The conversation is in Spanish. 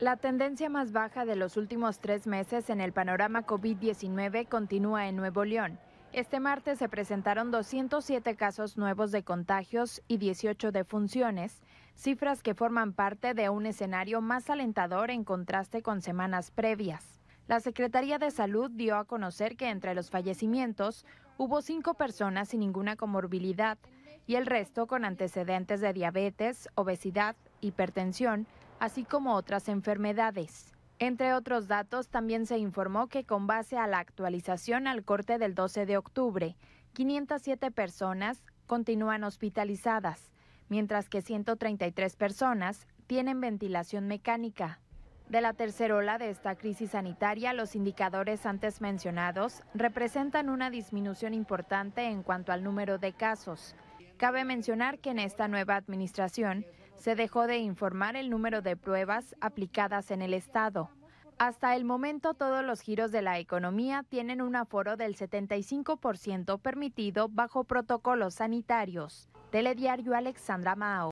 La tendencia más baja de los últimos tres meses en el panorama COVID-19 continúa en Nuevo León. Este martes se presentaron 207 casos nuevos de contagios y 18 defunciones, cifras que forman parte de un escenario más alentador en contraste con semanas previas. La Secretaría de Salud dio a conocer que entre los fallecimientos hubo cinco personas sin ninguna comorbilidad y el resto con antecedentes de diabetes, obesidad, hipertensión, así como otras enfermedades. Entre otros datos, también se informó que con base a la actualización al corte del 12 de octubre, 507 personas continúan hospitalizadas, mientras que 133 personas tienen ventilación mecánica. De la tercera ola de esta crisis sanitaria, los indicadores antes mencionados representan una disminución importante en cuanto al número de casos. Cabe mencionar que en esta nueva administración se dejó de informar el número de pruebas aplicadas en el Estado. Hasta el momento todos los giros de la economía tienen un aforo del 75% permitido bajo protocolos sanitarios. Telediario Alexandra Mao.